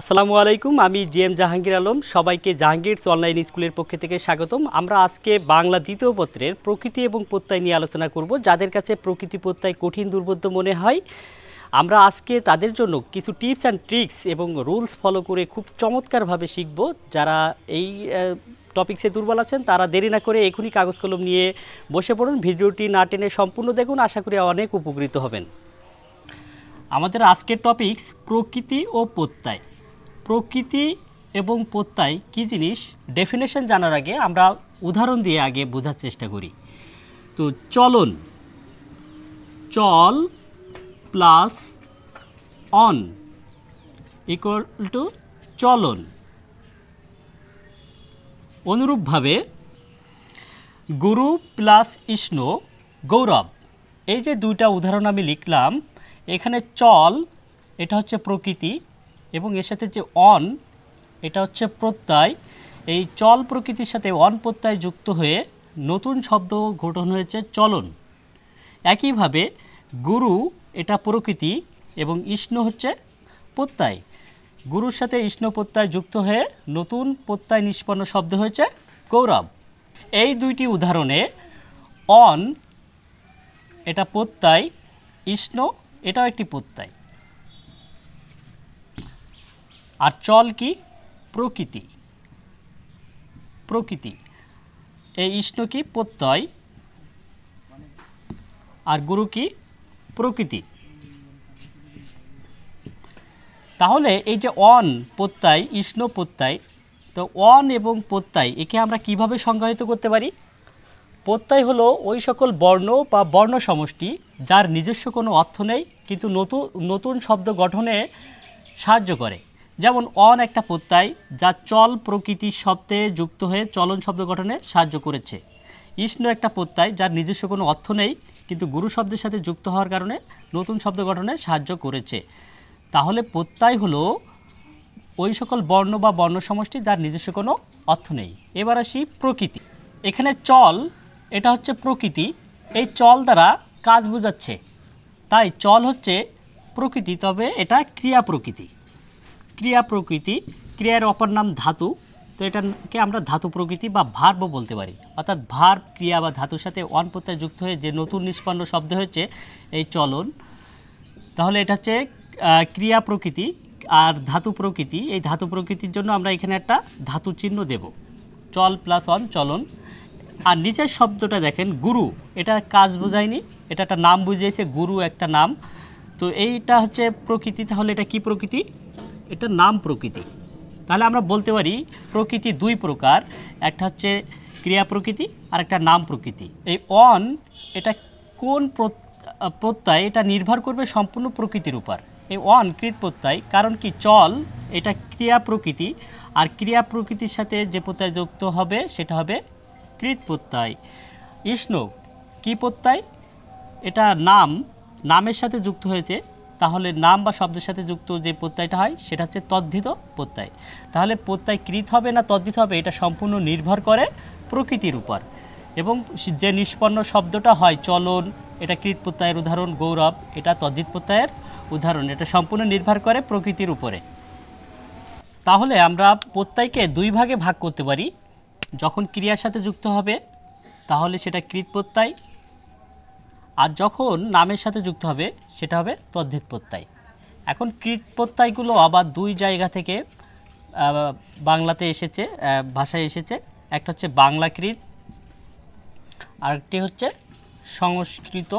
আসসালামু আলাইকুম আমি জি এম জাহাঙ্গীর আলম সবাইকে জাহাঙ্গীরস অনলাইন স্কুলের পক্ষ থেকে স্বাগতম আমরা আজকে বাংলা দ্বিতীয় পত্রের প্রকৃতি এবং প্রত্যয় নিয়ে আলোচনা করব যাদের কাছে প্রকৃতি প্রত্যয় কঠিন দুর্বোধ্য মনে হয় আমরা আজকে তাদের জন্য কিছু টিপস অ্যান্ড ট্রিক্স এবং রুলস ফলো করে খুব চমৎকারভাবে শিখব যারা এই টপিক্সে দুর্বল আছেন তারা দেরি না করে এখনই কাগজ কলম নিয়ে বসে পড়ুন ভিডিওটি না টেনে সম্পূর্ণ দেখুন আশা করি অনেক উপকৃত হবেন আমাদের আজকের টপিক্স প্রকৃতি ও প্রত্যয় প্রকৃতি এবং প্রত্যয় কি জিনিস ডেফিনেশন জানার আগে আমরা উদাহরণ দিয়ে আগে বোঝার চেষ্টা করি তো চলন চল প্লাস অন ইকুয়াল টু চলন অনুরূপভাবে গুরু প্লাস ইষ্ণ গৌরব এই যে দুইটা উদাহরণ আমি লিখলাম এখানে চল এটা হচ্ছে প্রকৃতি এবং এর সাথে যে অন এটা হচ্ছে প্রত্যয় এই চল প্রকৃতির সাথে অন প্রত্যয় যুক্ত হয়ে নতুন শব্দ গঠন হয়েছে চলন একইভাবে গুরু এটা প্রকৃতি এবং ইষ্ণ হচ্ছে প্রত্যয় গুরুর সাথে ইষ্ণ প্রত্যয় যুক্ত হয়ে নতুন প্রত্যয় নিষ্পন্ন শব্দ হয়েছে গৌরব এই দুইটি উদাহরণে অন এটা প্রত্যয় ইষ্ণ এটাও একটি প্রত্যয় আর চল কি প্রকৃতি প্রকৃতি এই ইষ্ণু কি প্রত্যয় আর গুরু কি প্রকৃতি তাহলে এই যে অন প্রত্যয় ইষ্ণ প্রত্যয় তো অন এবং প্রত্যয় একে আমরা কিভাবে সংজ্ঞায়িত করতে পারি প্রত্যয় হলো ওই সকল বর্ণ বা বর্ণ সমষ্টি যার নিজস্ব কোনো অর্থ নেই কিন্তু নতুন নতুন শব্দ গঠনে সাহায্য করে যেমন অন একটা প্রত্যয় যা চল প্রকৃতির শব্দে যুক্ত হয়ে চলন শব্দ গঠনে সাহায্য করেছে ইষ্ণ একটা প্রত্যয় যার নিজস্ব কোনো অর্থ নেই কিন্তু গুরু শব্দের সাথে যুক্ত হওয়ার কারণে নতুন শব্দ গঠনে সাহায্য করেছে তাহলে প্রত্যয় হলো ওই সকল বর্ণ বা বর্ণ সমষ্টি যার নিজস্ব কোনো অর্থ নেই এবার আসি প্রকৃতি এখানে চল এটা হচ্ছে প্রকৃতি এই চল দ্বারা কাজ বোঝাচ্ছে তাই চল হচ্ছে প্রকৃতি তবে এটা ক্রিয়া প্রকৃতি ক্রিয়া প্রকৃতি ক্রিয়ার অপর নাম ধাতু তো এটাকে আমরা ধাতু প্রকৃতি বা ভার্বও বলতে পারি অর্থাৎ ভার্ব ক্রিয়া বা ধাতুর সাথে অন প্রত্যয় যুক্ত হয়ে যে নতুন নিষ্পন্ন শব্দ হয়েছে এই চলন তাহলে এটা হচ্ছে ক্রিয়া প্রকৃতি আর ধাতু প্রকৃতি এই ধাতু প্রকৃতির জন্য আমরা এখানে একটা ধাতু চিহ্ন দেব চল প্লাস অন চলন আর নিচের শব্দটা দেখেন গুরু এটা কাজ বোঝায়নি এটা একটা নাম বুঝিয়েছে গুরু একটা নাম তো এইটা হচ্ছে প্রকৃতি তাহলে এটা কি প্রকৃতি এটার নাম প্রকৃতি তাহলে আমরা বলতে পারি প্রকৃতি দুই প্রকার একটা হচ্ছে ক্রিয়া প্রকৃতি আর একটা নাম প্রকৃতি এই অন এটা কোন প্রত্যয় এটা নির্ভর করবে সম্পূর্ণ প্রকৃতির উপর এই অন কৃত প্রত্যয় কারণ কি চল এটা ক্রিয়া প্রকৃতি আর ক্রিয়া প্রকৃতির সাথে যে প্রত্যয় যুক্ত হবে সেটা হবে কৃত প্রত্যয় ইষ্ণু কী প্রত্যয় এটা নাম নামের সাথে যুক্ত হয়েছে তাহলে নাম বা শব্দের সাথে যুক্ত যে প্রত্যয়টা হয় সেটা হচ্ছে তদ্ধিত প্রত্যয় তাহলে প্রত্যয় কৃত হবে না তদ্ধিত হবে এটা সম্পূর্ণ নির্ভর করে প্রকৃতির উপর এবং যে নিষ্পন্ন শব্দটা হয় চলন এটা কৃত প্রত্যয়ের উদাহরণ গৌরব এটা তদ্ধিত প্রত্যয়ের উদাহরণ এটা সম্পূর্ণ নির্ভর করে প্রকৃতির উপরে তাহলে আমরা প্রত্যয়কে দুই ভাগে ভাগ করতে পারি যখন ক্রিয়ার সাথে যুক্ত হবে তাহলে সেটা কৃত প্রত্যয় আর যখন নামের সাথে যুক্ত হবে সেটা হবে তদ্ধিত প্রত্যয় এখন কৃত প্রত্যয়গুলো আবার দুই জায়গা থেকে বাংলাতে এসেছে ভাষায় এসেছে একটা হচ্ছে বাংলাকৃত আরেকটি হচ্ছে সংস্কৃত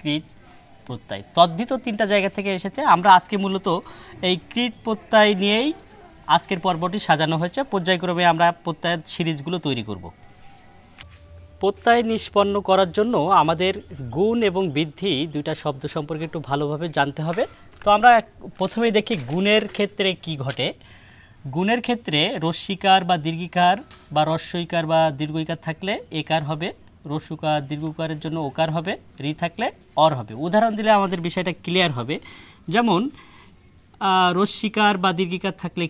কৃত প্রত্যয় তদ্ধিত তিনটা জায়গা থেকে এসেছে আমরা আজকে মূলত এই কৃত প্রত্যয় নিয়েই আজকের পর্বটি সাজানো হয়েছে পর্যায়ক্রমে আমরা প্রত্যয়ের সিরিজগুলো তৈরি করব প্রত্যয় নিষ্পন্ন করার জন্য আমাদের গুণ এবং বৃদ্ধি দুইটা শব্দ সম্পর্কে একটু ভালোভাবে জানতে হবে তো আমরা প্রথমে দেখি গুণের ক্ষেত্রে কি ঘটে গুণের ক্ষেত্রে রস্যিকার বা দীর্ঘিকার বা রস্যইকার বা দীর্ঘইকার থাকলে একার হবে রসুকার দীর্ঘকারের জন্য ওকার হবে রি থাকলে অর হবে উদাহরণ দিলে আমাদের বিষয়টা ক্লিয়ার হবে যেমন রস্যিকার বা দীর্ঘিকার থাকলে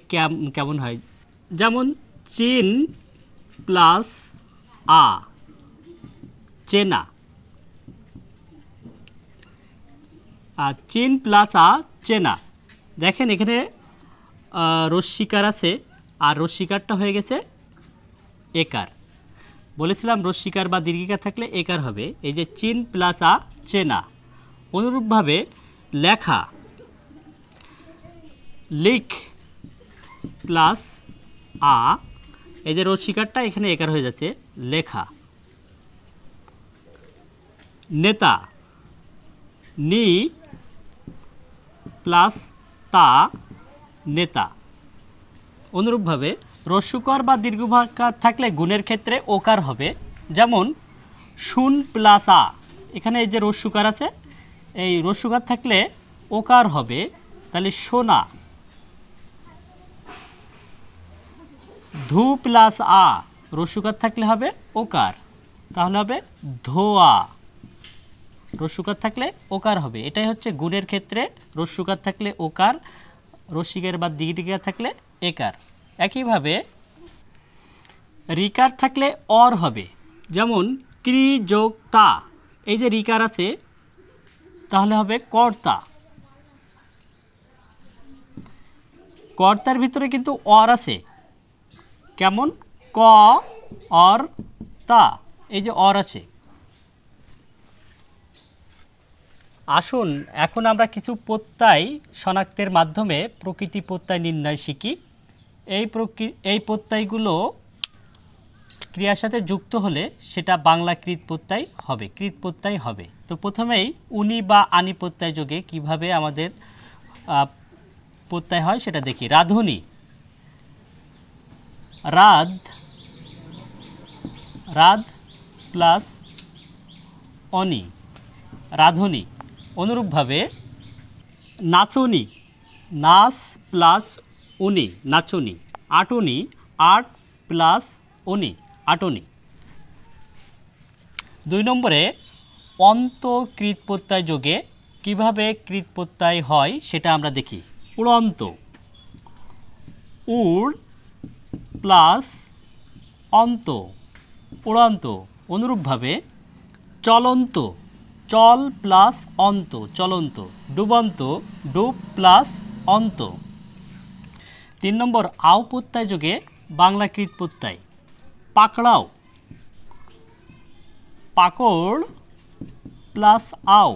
কেমন হয় যেমন চিন প্লাস আ চেনা আর চেন প্লাস আ চেনা দেখেন এখানে রশ্মিকার আছে আর রশ্মিকারটা হয়ে গেছে একার বলেছিলাম রশ্মিকার বা দীর্ঘিকার থাকলে একার হবে এই যে চিন প্লাস আ চেনা অনুরূপভাবে লেখা লিখ প্লাস আ এই যে রশ্মিকারটা এখানে একার হয়ে যাচ্ছে লেখা নেতা নি প্লাস তা নেতা অনুরূপভাবে রস্যুকর বা দীর্ঘভাকার থাকলে গুণের ক্ষেত্রে ওকার হবে যেমন শুন প্লাস আ এখানে এই যে রস্যুকার আছে এই রস্যুকার থাকলে ওকার হবে তাহলে সোনা ধু প্লাস আ রস্যুকার থাকলে হবে ওকার তাহলে হবে ধোয়া রস্যুকার থাকলে ওকার হবে এটাই হচ্ছে গুণের ক্ষেত্রে রস্যুকার থাকলে ওকার রসিকের বা দিগিটিকার থাকলে একার একইভাবে রিকার থাকলে অর হবে যেমন ক্রি যোগ তা এই যে রিকার আছে তাহলে হবে কর্তা কর্তার ভিতরে কিন্তু অর আছে কেমন ক অর তা এই যে অর আছে আসুন এখন আমরা কিছু প্রত্যয় শনাক্তের মাধ্যমে প্রকৃতি প্রত্যয় নির্ণয় শিখি এই প্রকৃ এই প্রত্যয়গুলো ক্রিয়ার সাথে যুক্ত হলে সেটা বাংলা কৃত প্রত্যয় হবে কৃত প্রত্যয় হবে তো প্রথমেই উনি বা আনি প্রত্যয় যোগে কিভাবে আমাদের প্রত্যয় হয় সেটা দেখি রাধুনি রাধ রাধ প্লাস অনি রাধুনী অনুরূপভাবে নাচনি নাচ প্লাস উনি নাচনি আটনি আট প্লাস উনি আটনি দুই নম্বরে অন্তকৃত প্রত্যয় যোগে কিভাবে কৃত প্রত্যয় হয় সেটা আমরা দেখি উড়ন্ত উড় প্লাস অন্ত উড়ন্ত অনুরূপভাবে চলন্ত চল প্লাস অন্ত চলন্ত ডুবন্ত ডুব প্লাস অন্ত তিন নম্বর আও প্রত্যয় যোগে বাংলা কৃত প্রত্যয় পাকড়াও পাকড় প্লাস আও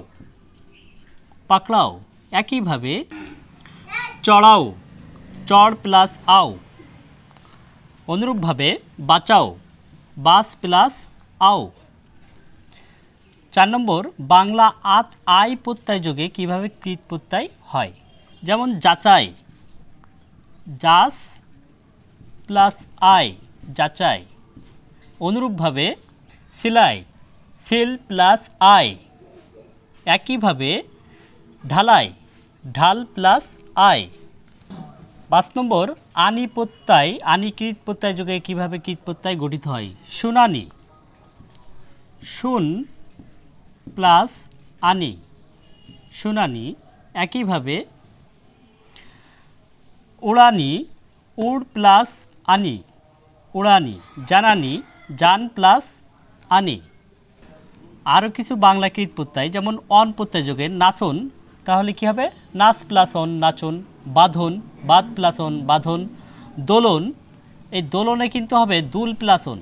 পাকড়াও একইভাবে চড়াও চড় প্লাস আও অনুরূপভাবে বাঁচাও বাস প্লাস আও চার নম্বর বাংলা আত আই প্রত্যয় যোগে কীভাবে কৃত প্রত্যয় হয় যেমন যাচাই যাস প্লাস আয় যাচাই অনুরূপভাবে সেলাই সেল প্লাস আয় একইভাবে ঢালাই ঢাল প্লাস আয় পাঁচ নম্বর আনি প্রত্যয় আনি কৃত প্রত্যয় যোগে কীভাবে কৃত প্রত্যয় গঠিত হয় শুনানি শুন প্লাস আনি শুনানি একইভাবে উড়ানি উড় প্লাস আনি উড়ানি জানানি জান প্লাস আনি আরও কিছু বাংলা কৃত প্রত্যয় যেমন অন প্রত্যয় যোগে নাচন তাহলে কি হবে নাচ প্লাস অন নাচন বাঁধন বাদ প্লাস অন বাঁধন দোলন এই দোলনে কিন্তু হবে দুল প্লাস অন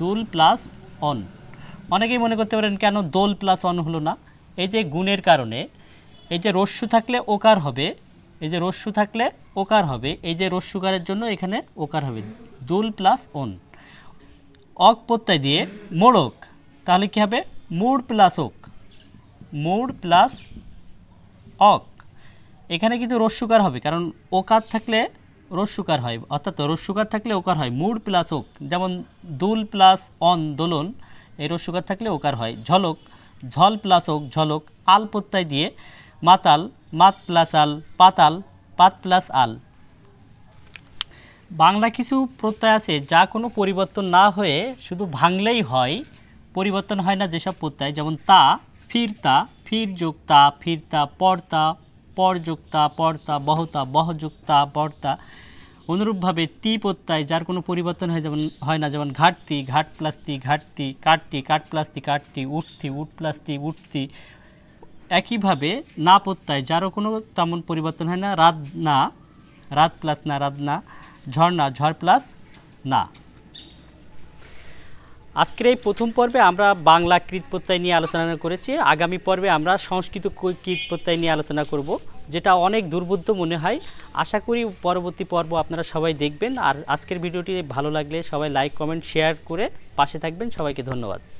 দুল প্লাস অন অনেকেই মনে করতে পারেন কেন দোল প্লাস অন হলো না এই যে গুণের কারণে এই যে রস্যু থাকলে ওকার হবে এই যে রস্যু থাকলে ওকার হবে এই যে রস্যুকারের জন্য এখানে ওকার হবে দোল প্লাস অন অক প্রত্যয় দিয়ে মোড়ক তাহলে কী হবে মুড় প্লাস ওক মুড় প্লাস অক এখানে কিন্তু রস্যুকার হবে কারণ ওকার থাকলে রস্যুকার হয় অর্থাৎ রস্যুকার থাকলে ওকার হয় মুড় প্লাস ওক যেমন দুল প্লাস অন দোলন এর সুগার থাকলে ওকার হয় ঝলক ঝল প্লাস ওক ঝলক আল প্রত্যয় দিয়ে মাতাল মাত প্লাস আল পাতাল পাত প্লাস আল বাংলা কিছু প্রত্যয় আছে যা কোনো পরিবর্তন না হয়ে শুধু ভাঙলেই হয় পরিবর্তন হয় না যেসব প্রত্যয় যেমন তা ফিরতা ফির যোগতা ফিরতা পর্তা পরযুক্তা পর্তা বহতা বহযুক্তা পর্তা অনুরূপভাবে তি প্রত্যয় যার কোনো পরিবর্তন হয় যেমন হয় না যেমন ঘাটতি ঘাট প্লাস্তি ঘাটতি কাটতি কাট প্লাস্তি কাটতি উঠতি উঠ প্লাস্তি উঠতি একইভাবে না প্রত্যয় যারও কোনো তেমন পরিবর্তন হয় না রাত না রাত প্লাস না রাত না ঝড় না ঝড় প্লাস না আজকের এই প্রথম পর্বে আমরা বাংলা প্রত্যয় নিয়ে আলোচনা করেছি আগামী পর্বে আমরা সংস্কৃত প্রত্যয় নিয়ে আলোচনা করব যেটা অনেক দুর্বোধ্য মনে হয় আশা করি পরবর্তী পর্ব আপনারা সবাই দেখবেন আর আজকের ভিডিওটি ভালো লাগলে সবাই লাইক কমেন্ট শেয়ার করে পাশে থাকবেন সবাইকে ধন্যবাদ